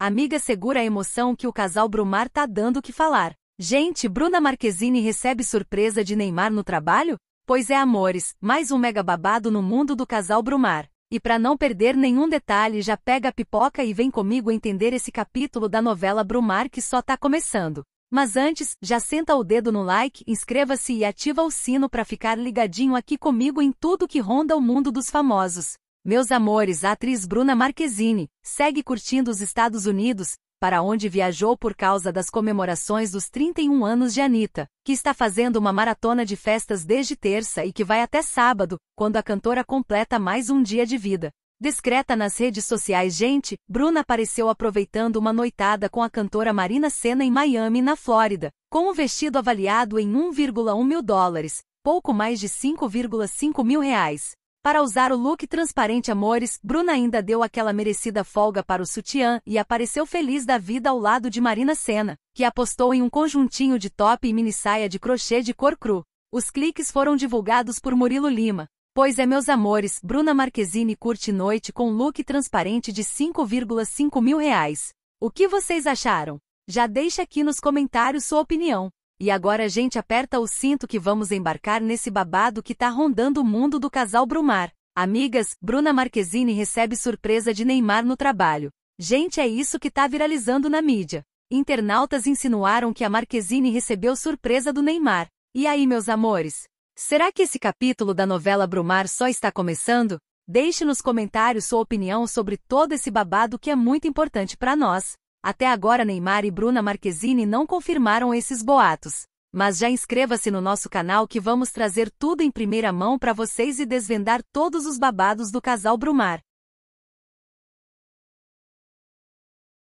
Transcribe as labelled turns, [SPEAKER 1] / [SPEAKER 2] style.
[SPEAKER 1] Amiga segura a emoção que o casal Brumar tá dando que falar. Gente, Bruna Marquezine recebe surpresa de Neymar no trabalho? Pois é, amores, mais um mega babado no mundo do casal Brumar. E para não perder nenhum detalhe, já pega a pipoca e vem comigo entender esse capítulo da novela Brumar que só tá começando. Mas antes, já senta o dedo no like, inscreva-se e ativa o sino para ficar ligadinho aqui comigo em tudo que ronda o mundo dos famosos. Meus amores, a atriz Bruna Marquezine segue curtindo os Estados Unidos, para onde viajou por causa das comemorações dos 31 anos de Anitta, que está fazendo uma maratona de festas desde terça e que vai até sábado, quando a cantora completa mais um dia de vida. Discreta nas redes sociais, gente, Bruna apareceu aproveitando uma noitada com a cantora Marina Senna em Miami, na Flórida, com um vestido avaliado em 1,1 mil dólares, pouco mais de 5,5 mil reais. Para usar o look transparente Amores, Bruna ainda deu aquela merecida folga para o sutiã e apareceu feliz da vida ao lado de Marina Senna, que apostou em um conjuntinho de top e mini saia de crochê de cor cru. Os cliques foram divulgados por Murilo Lima. Pois é, meus amores, Bruna Marquezine curte noite com look transparente de 5,5 mil reais. O que vocês acharam? Já deixa aqui nos comentários sua opinião. E agora a gente aperta o cinto que vamos embarcar nesse babado que tá rondando o mundo do casal Brumar. Amigas, Bruna Marquezine recebe surpresa de Neymar no trabalho. Gente, é isso que tá viralizando na mídia. Internautas insinuaram que a Marquezine recebeu surpresa do Neymar. E aí, meus amores? Será que esse capítulo da novela Brumar só está começando? Deixe nos comentários sua opinião sobre todo esse babado que é muito importante para nós. Até agora Neymar e Bruna Marquezine não confirmaram esses boatos. Mas já inscreva-se no nosso canal que vamos trazer tudo em primeira mão para vocês e desvendar todos os babados do casal Brumar.